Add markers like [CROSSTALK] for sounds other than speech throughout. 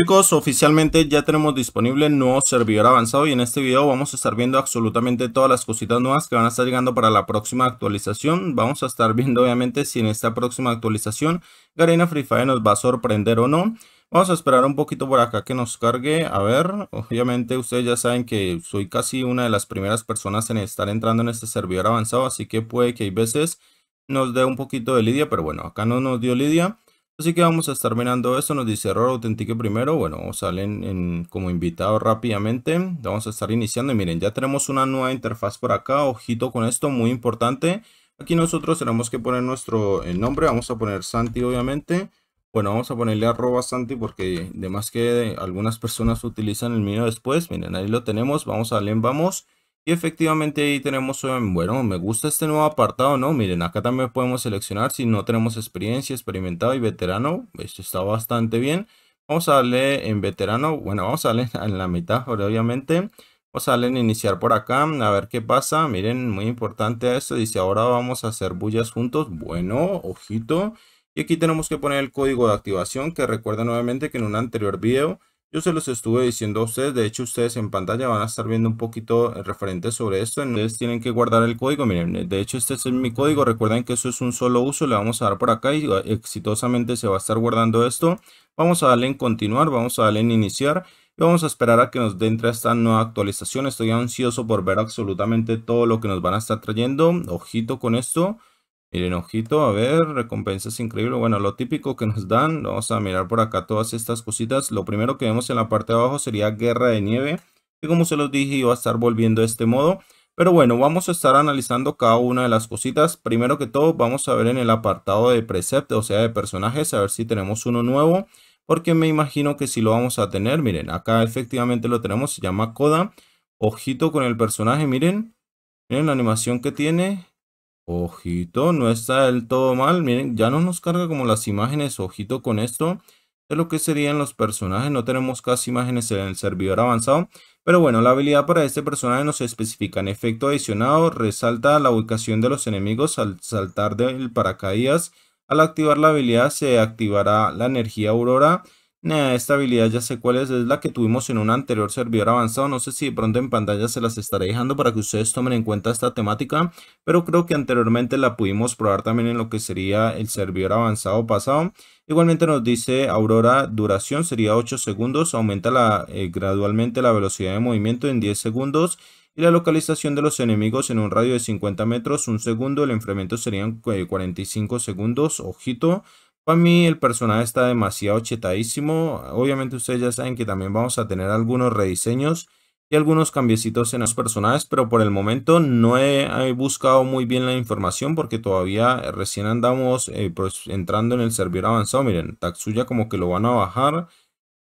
Chicos, oficialmente ya tenemos disponible el nuevo servidor avanzado y en este video vamos a estar viendo absolutamente todas las cositas nuevas que van a estar llegando para la próxima actualización. Vamos a estar viendo obviamente si en esta próxima actualización Garena Free Fire nos va a sorprender o no. Vamos a esperar un poquito por acá que nos cargue. A ver, obviamente ustedes ya saben que soy casi una de las primeras personas en estar entrando en este servidor avanzado, así que puede que hay veces nos dé un poquito de lidia, pero bueno, acá no nos dio lidia. Así que vamos a estar mirando esto, nos dice error, autentique primero, bueno, salen en, como invitado rápidamente, vamos a estar iniciando y miren, ya tenemos una nueva interfaz por acá, ojito con esto, muy importante, aquí nosotros tenemos que poner nuestro nombre, vamos a poner Santi obviamente, bueno, vamos a ponerle arroba Santi porque de más que algunas personas utilizan el mío después, miren, ahí lo tenemos, vamos a darle en vamos, y efectivamente ahí tenemos, bueno, me gusta este nuevo apartado, ¿no? Miren, acá también podemos seleccionar si no tenemos experiencia, experimentado y veterano. Esto pues, está bastante bien. Vamos a darle en veterano, bueno, vamos a darle [LAUGHS] en la mitad, obviamente. Vamos a darle en iniciar por acá, a ver qué pasa. Miren, muy importante esto. Dice, ahora vamos a hacer bullas juntos. Bueno, ojito. Y aquí tenemos que poner el código de activación, que recuerda nuevamente que en un anterior video yo se los estuve diciendo a ustedes, de hecho ustedes en pantalla van a estar viendo un poquito referente sobre esto, ustedes tienen que guardar el código, miren, de hecho este es mi código, recuerden que eso es un solo uso, le vamos a dar por acá y ah, exitosamente se va a estar guardando esto, vamos a darle en continuar, vamos a darle en iniciar y vamos a esperar a que nos entre esta nueva actualización, estoy ansioso por ver absolutamente todo lo que nos van a estar trayendo, ojito con esto, Miren, ojito, a ver, recompensas increíbles. Bueno, lo típico que nos dan, vamos a mirar por acá todas estas cositas. Lo primero que vemos en la parte de abajo sería Guerra de Nieve, y como se los dije iba a estar volviendo de este modo. Pero bueno, vamos a estar analizando cada una de las cositas. Primero que todo, vamos a ver en el apartado de precepto o sea, de personajes, a ver si tenemos uno nuevo. Porque me imagino que si lo vamos a tener, miren, acá efectivamente lo tenemos, se llama coda Ojito con el personaje, miren. Miren la animación que tiene, Ojito, no está del todo mal. Miren, ya no nos carga como las imágenes. Ojito con esto de lo que serían los personajes. No tenemos casi imágenes en el servidor avanzado. Pero bueno, la habilidad para este personaje nos especifica. En efecto adicionado, resalta la ubicación de los enemigos al saltar del paracaídas. Al activar la habilidad se activará la energía aurora esta habilidad ya sé cuál es, es la que tuvimos en un anterior servidor avanzado, no sé si de pronto en pantalla se las estaré dejando para que ustedes tomen en cuenta esta temática, pero creo que anteriormente la pudimos probar también en lo que sería el servidor avanzado pasado. Igualmente nos dice Aurora, duración sería 8 segundos, aumenta eh, gradualmente la velocidad de movimiento en 10 segundos y la localización de los enemigos en un radio de 50 metros, un segundo, el enfriamiento serían 45 eh, segundos, ojito, para mí el personaje está demasiado chetadísimo. Obviamente ustedes ya saben que también vamos a tener algunos rediseños y algunos cambiecitos en los personajes, pero por el momento no he, buscado muy bien la información porque todavía recién andamos eh, pues, entrando en el servidor avanzado. Miren, Tatsuya como que lo van a bajar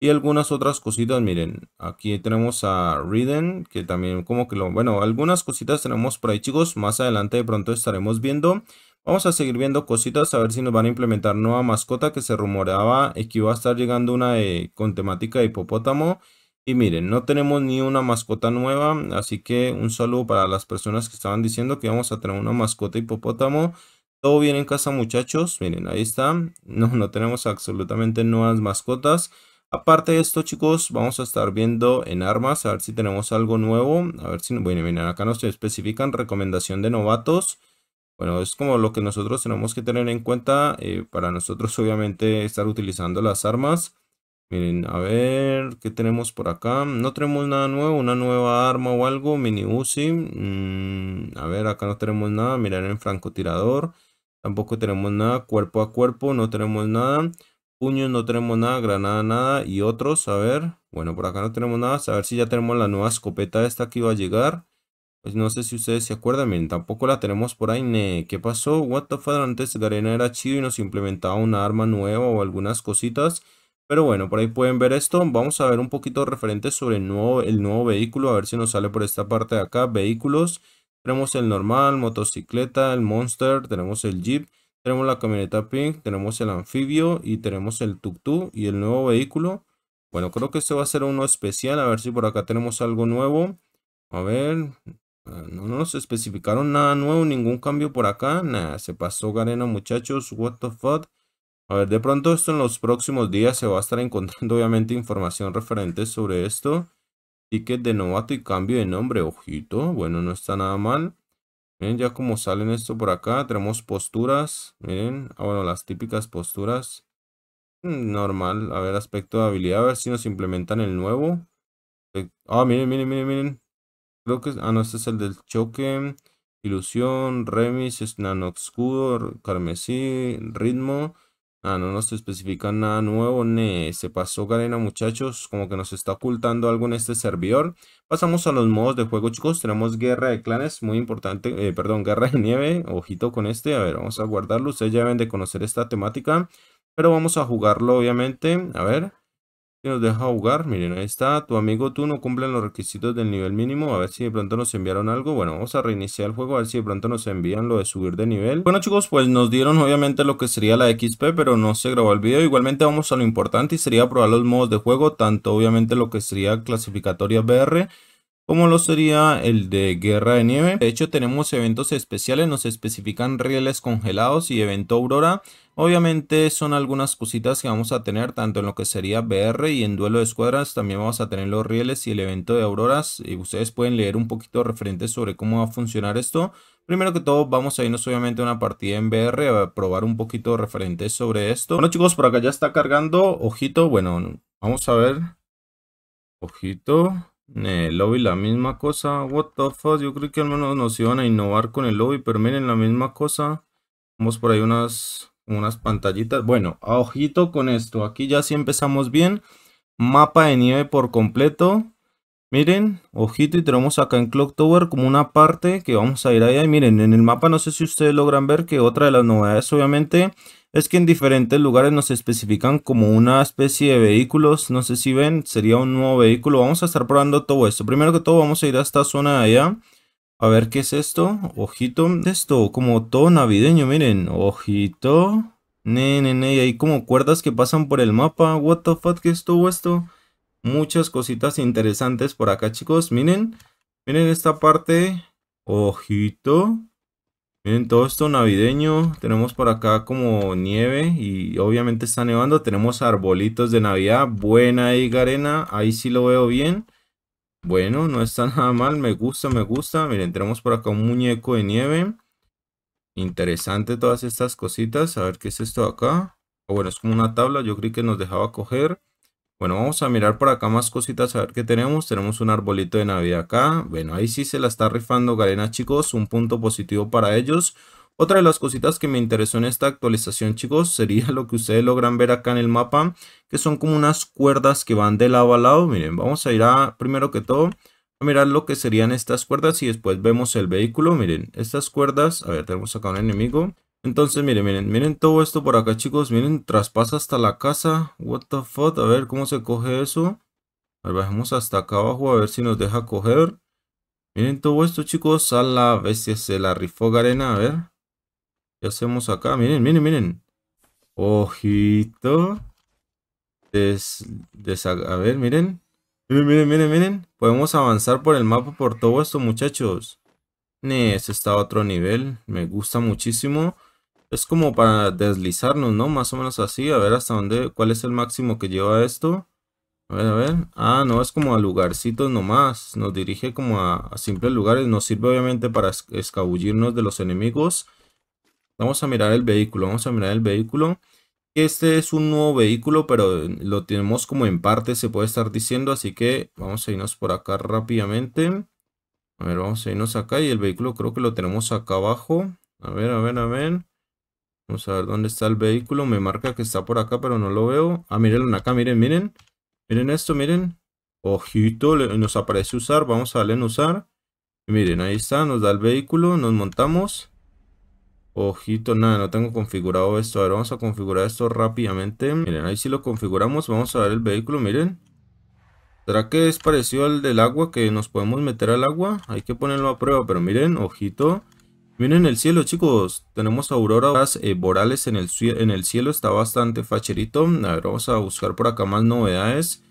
y algunas otras cositas. Miren, aquí tenemos a Riden que también como que lo... Bueno, algunas cositas tenemos por ahí chicos. Más adelante de pronto estaremos viendo. Vamos a seguir viendo cositas a ver si nos van a implementar nueva mascota que se rumoreaba que iba a estar llegando una eh, con temática de hipopótamo. Y miren, no tenemos ni una mascota nueva, así que un saludo para las personas que estaban diciendo que vamos a tener una mascota hipopótamo. Todo bien en casa muchachos, miren, ahí está. No, no tenemos absolutamente nuevas mascotas. Aparte de esto chicos, vamos a estar viendo en armas, a ver si tenemos algo nuevo. A ver si, bueno, miren, acá nos especifican recomendación de novatos. Bueno, es como lo que nosotros tenemos que tener en cuenta eh, para nosotros [LAUGHS] obviamente estar utilizando las armas. Miren, a ver, ¿qué tenemos por acá? No tenemos nada nuevo, una nueva arma o algo, mini Uzi. Mm, a ver, acá no tenemos nada, miren en francotirador. Tampoco tenemos nada, cuerpo a cuerpo, no tenemos nada. Puños, no tenemos nada, granada, nada. Y otros, a ver, bueno, por acá no tenemos nada. A ver si ya tenemos la nueva escopeta esta que iba a llegar. Pues, no sé si ustedes se acuerdan, miren, tampoco la tenemos por ahí. ¿Qué pasó? What the fuck? Antes de arena era chido y nos implementaba una arma nueva o algunas cositas. Pero bueno, por ahí pueden ver esto. Vamos a ver un poquito referente sobre el nuevo, el nuevo vehículo. A ver si nos sale por esta parte de acá. Vehículos. Tenemos el normal, motocicleta, el monster, tenemos el jeep, tenemos la camioneta pink, tenemos el anfibio y tenemos el tuk-tuk y el nuevo vehículo. Bueno, creo que este va a ser uno especial. A ver si por acá tenemos algo nuevo. A ver, Ah, no nos especificaron nada nuevo, ningún cambio por acá. Nada. se pasó Garena, muchachos. What the fuck. A ver, de pronto esto en los próximos días se va a estar [LAUGHS] encontrando obviamente información referente sobre esto. Ticket de novato y cambio de nombre, ojito. Bueno, no está nada mal. Miren ya como salen esto por acá. Tenemos posturas. Miren, ah, bueno, las típicas posturas. Mm, normal. A ver, aspecto de habilidad. A ver si nos implementan el nuevo. Eh, ah, miren, miren, miren, miren. Creo que. Ah, no, este es el del choque. Ilusión, remis, es nano carmesí, ritmo. Ah, no nos especifica nada nuevo. Se pasó cadena muchachos. Como que nos está ocultando algo en este servidor. Pasamos a los modos de juego, chicos. Tenemos guerra de clanes, muy importante. Eh, perdón, guerra de nieve. Ojito con este. A ver, vamos a guardarlo. Ustedes ya deben de conocer esta temática. Pero vamos a jugarlo, obviamente. A ver. Y nos deja ahogar, Miren, ahí está. Tu amigo tú no cumplen los requisitos del nivel mínimo. A ver si de pronto nos enviaron algo. Bueno, vamos a reiniciar el juego. A ver si de pronto nos envían lo de subir de nivel. Bueno chicos, pues nos dieron obviamente lo que sería la XP, pero no se grabó el video. Igualmente vamos a lo importante y sería probar los modos de juego. Tanto obviamente lo que sería clasificatoria BR como lo sería el de Guerra de Nieve. De hecho, tenemos eventos especiales, nos especifican rieles congelados y evento Aurora. Obviamente son algunas cositas que vamos a tener tanto en lo que sería BR y en Duelo de Escuadras. También vamos a tener los rieles y el evento de Auroras. Y ustedes pueden leer un poquito referente sobre cómo va a funcionar esto. Primero que todo vamos a irnos obviamente a una partida en BR a probar un poquito referente sobre esto. Bueno chicos, por acá ya está cargando. Ojito, bueno, vamos a ver. Ojito. Eh, el lobby la misma cosa. What the fuck. Yo creo que al menos nos iban a innovar con el lobby. Pero miren la misma cosa. Vamos por ahí unas, unas pantallitas. Bueno, a ojito con esto. Aquí ya si empezamos bien. Mapa de nieve por completo. Miren, ojito y tenemos acá en Clock Tower como una parte que vamos a ir allá. Y miren, en el mapa no sé si ustedes logran ver que otra de las novedades obviamente es que en diferentes lugares nos especifican como una especie de vehículos, no sé si ven, sería un nuevo vehículo, vamos a estar probando todo esto, primero que todo vamos a ir a esta zona de allá, a ver qué es esto, ojito, esto como todo navideño, miren, ojito, nene, ne, y hay como cuerdas que pasan por el mapa, what the fuck, ¿qué estuvo esto? Muchas cositas interesantes por acá chicos, miren, miren esta parte, ojito, Miren, todo esto navideño. Tenemos por acá como nieve y obviamente está nevando. Tenemos arbolitos de Navidad. Buena ahí, Garena. Ahí sí lo veo bien. Bueno, no está [LAUGHS] nada mal. Me gusta, me gusta. Miren, tenemos por acá un muñeco de nieve. Interesante todas estas cositas. A ver qué es esto de acá. Ah, bueno, es como una tabla. Yo creí que nos dejaba coger. Bueno, vamos a mirar por acá más cositas a ver qué tenemos. Tenemos un arbolito de Navidad acá. Bueno, ahí sí se la está rifando Galena chicos. Un punto positivo para ellos. Otra de las cositas que me interesó en esta actualización, chicos, sería [LAUGHS] lo que ustedes logran ver acá en el mapa, que son como unas cuerdas que van de lado a lado. Miren, vamos a ir a, primero que todo, a mirar lo que serían estas cuerdas y después vemos el vehículo. Miren, estas cuerdas, a ver, tenemos acá un enemigo. Entonces, miren, miren, miren todo esto por acá, chicos. Miren, traspasa hasta la casa. What the fuck. A ver cómo se coge eso. A ver, bajemos hasta acá abajo a ver si nos deja coger. Miren todo esto, chicos. A la bestia se la rifó Garena. A ver. ¿Qué hacemos acá? Miren, miren, miren. Ojito. a ver, miren. Miren, miren, miren, miren. Podemos avanzar por el mapa por todo esto, muchachos. Ne está a otro nivel. Me gusta muchísimo. Es como para deslizarnos, ¿no? Más o menos así. A ver hasta dónde, cuál es el máximo que lleva esto. A ver, a ver. Ah, no, es como a lugarcitos nomás. Nos dirige como a, simples lugares. Nos sirve obviamente para escabullirnos de los enemigos. Vamos a mirar el vehículo. Vamos a mirar el vehículo. Este es un nuevo vehículo, pero lo tenemos como en parte, se puede estar diciendo. Así que vamos a irnos por acá rápidamente. A ver, vamos a irnos acá y el vehículo creo que lo tenemos acá abajo. A ver, a ver, a ver. Vamos a ver dónde está el vehículo. Me marca que está por acá, pero no lo veo. Ah, miren acá, miren, miren. Miren esto, miren. Ojito, nos aparece usar. Vamos a darle en usar. miren, ahí está, nos da el vehículo, nos montamos. Ojito, nada, no tengo configurado esto. A ver, vamos a configurar esto rápidamente. Miren, ahí sí lo configuramos. Vamos a ver el vehículo, miren. ¿Será que es parecido al del agua que nos podemos meter al agua? Hay que ponerlo a prueba, pero miren, ojito miren el cielo chicos, tenemos auroras eh, borales en el, cielo, está bastante facherito. A ver, vamos a buscar por acá más novedades.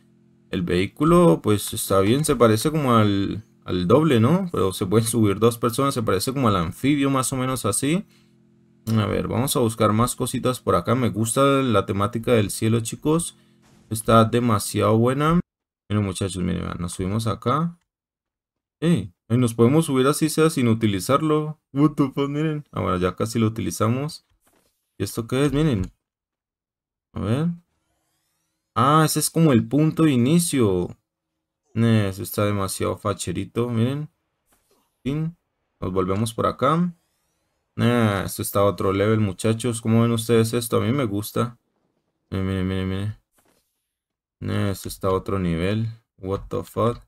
El vehículo pues está bien, se parece como al, al doble, ¿no? Pero se pueden subir dos personas, se parece como al anfibio más o menos así. A ver, vamos a buscar más cositas por acá. Me gusta la temática del cielo chicos, está demasiado buena. miren muchachos, miren, nos subimos acá nos podemos subir así sea sin utilizarlo. What fuck, pues, miren. Ahora ya casi lo utilizamos. ¿Y esto qué es? Miren. A ver. Ah, ese es como el punto de inicio. eso está demasiado facherito, miren. Nos volvemos por acá. Eh, esto está a otro level, muchachos. ¿Cómo ven ustedes esto? A mí me gusta. Miren, miren, miren, miren. está a otro nivel. What the fuck.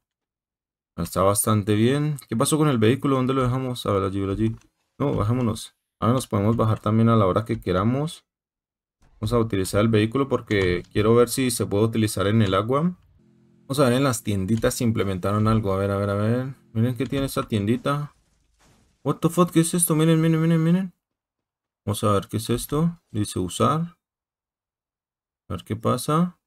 Está bastante bien. ¿Qué pasó con el vehículo? ¿Dónde lo dejamos? A ver, allí, allí. No, bajémonos. Ahora nos podemos bajar también a la hora que queramos. Vamos a utilizar el vehículo porque quiero ver si se puede utilizar en el agua. Vamos a ver en las tienditas si implementaron algo. A ver, a ver, a ver. Miren qué tiene esa tiendita. What the fuck, ¿qué es esto? Miren, miren, miren, miren. Vamos a ver qué es esto. Dice usar. A ver qué pasa.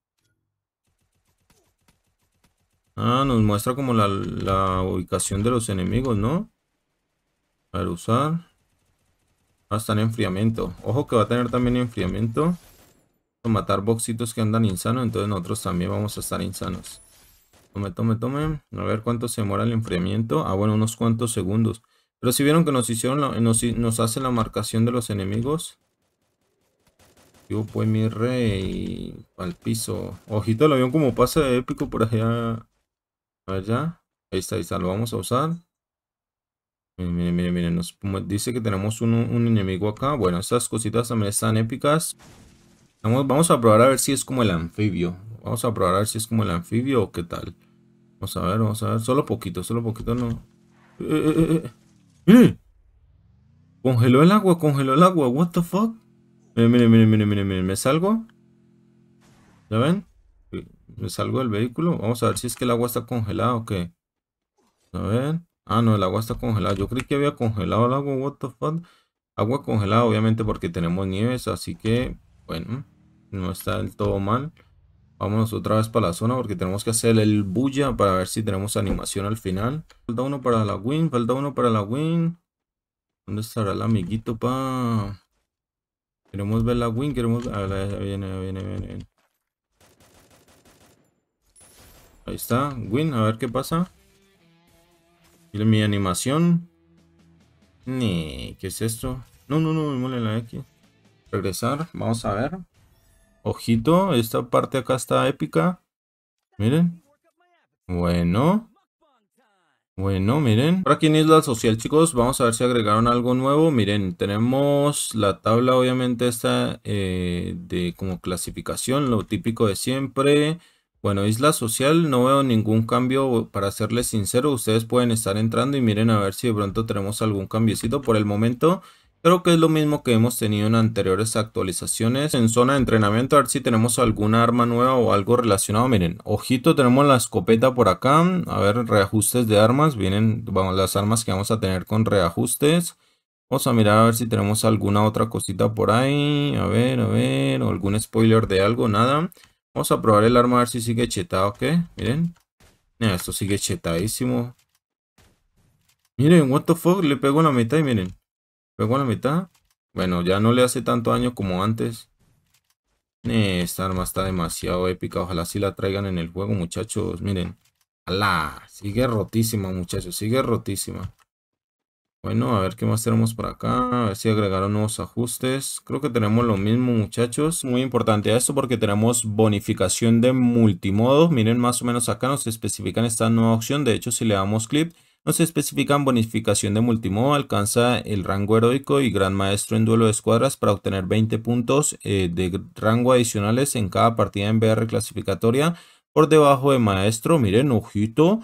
Ah, nos muestra como la, ubicación de los enemigos, ¿no? A ver, usar. Ah, está en enfriamiento. Ojo que va a tener también enfriamiento. matar boxitos que andan insanos, entonces nosotros también vamos a estar insanos. Tome, tome, tome. A ver cuánto se demora el enfriamiento. Ah, bueno, unos cuantos segundos. Pero si vieron que nos hicieron, nos, hace la marcación de los enemigos. Yo pues mi rey. Al piso. Ojito el avión como pasa épico por allá allá. Ahí está, ahí está, lo vamos a usar. Miren, eh, miren, miren, Nos dice que tenemos un, enemigo acá. Bueno, estas cositas también están épicas. Vamos, vamos a probar a ver si es como el anfibio. Vamos a probar a ver si es como el anfibio o qué tal. Vamos a ver, vamos a ver. Solo poquito, solo poquito no. Eh, eh, eh Congeló el agua, congeló el agua. What the fuck? Miren, miren, miren, miren, miren, miren. Me salgo. ¿Ya ven? Me salgo del vehículo. Vamos a ver si es que el agua está congelada o qué. A ver. Ah, no, el agua está congelada. Yo creí que había congelado el agua. What the fuck. Agua congelada, obviamente, porque tenemos nieves. Así que, bueno, no está del todo mal. Vámonos otra vez para la zona porque tenemos que hacer el bulla para ver si tenemos animación al final. Falta uno para la win, falta uno para la win. ¿Dónde estará el amiguito, pa? Queremos ver la win, queremos ver... Ah, viene, viene, viene, viene. Ahí está, win, a ver qué pasa. Miren mi animación. ¿qué es esto? No, no, no, me mole la X. Regresar, vamos a ver. Ojito, esta parte acá está épica. Miren. Bueno. Bueno, miren. Ahora aquí en Isla Social, chicos, vamos a ver si agregaron algo nuevo. Miren, tenemos la tabla, obviamente, esta eh, de como clasificación, lo típico de siempre. Bueno, isla social, no veo ningún cambio, para serles sincero, ustedes pueden estar entrando y miren a ver si de pronto tenemos algún cambiecito por el momento. Creo que es lo mismo que hemos tenido en anteriores actualizaciones. En zona de entrenamiento, a ver si tenemos alguna arma nueva o algo relacionado. Miren, ojito, tenemos la escopeta por acá. A ver, reajustes de armas. Vienen vamos, las armas que vamos a tener con reajustes. Vamos a mirar a ver si tenemos alguna otra cosita por ahí. A ver, a ver, algún spoiler de algo, nada. Vamos a probar el arma a ver si sigue chetado, ok, Miren. esto sigue chetadísimo. Miren, what the fuck, le pego en la mitad y miren. Pego en la mitad. Bueno, ya no le hace tanto daño como antes. Esta arma está demasiado épica. Ojalá sí la traigan en el juego, muchachos. Miren. ¡Hala! Sigue rotísima, muchachos. Sigue rotísima. Bueno, a ver qué más tenemos por acá. A ver si agregaron nuevos ajustes. Creo que tenemos lo mismo, muchachos. Muy importante a esto porque tenemos bonificación de multimodo. Miren, más o menos acá nos especifican esta nueva opción. De hecho, si le damos clip, nos especifican bonificación de multimodo, alcanza el rango heroico y gran maestro en duelo de escuadras para obtener 20 puntos eh, de rango adicionales en cada partida en BR clasificatoria. Por debajo de maestro, miren, ojito,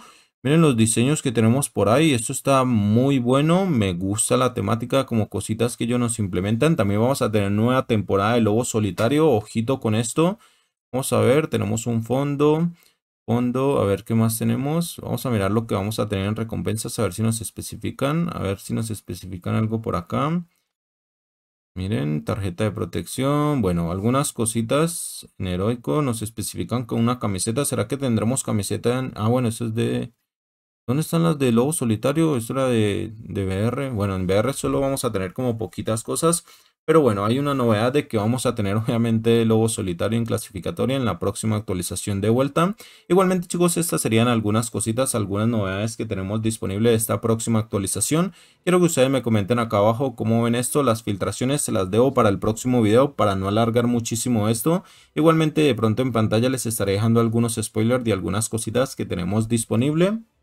Miren los diseños que tenemos por ahí. Esto está muy bueno. Me gusta la temática como cositas que ellos nos implementan. También vamos a tener nueva temporada de Lobo Solitario. Ojito con esto. Vamos a ver, tenemos un fondo. Fondo, a ver qué más tenemos. Vamos a mirar lo que vamos a tener en recompensas. A ver si nos especifican. A ver si nos especifican algo por acá. Miren, tarjeta de protección. Bueno, algunas cositas en heroico nos especifican con una camiseta. ¿Será que tendremos camiseta en... Ah, bueno, eso es de... ¿Dónde están las de Lobo Solitario? es era de, de VR. Bueno, en VR solo vamos a tener como poquitas cosas. Pero bueno, hay una novedad de que vamos a tener [LAUGHS] obviamente Lobo Solitario en clasificatoria en la próxima actualización de vuelta. Igualmente chicos, estas serían algunas cositas, algunas novedades que tenemos disponible de esta próxima actualización. Quiero que ustedes me comenten acá abajo cómo ven esto, las filtraciones se las debo para el próximo video para no alargar muchísimo esto. Igualmente de pronto en pantalla les estaré dejando algunos spoilers de algunas cositas que tenemos disponible.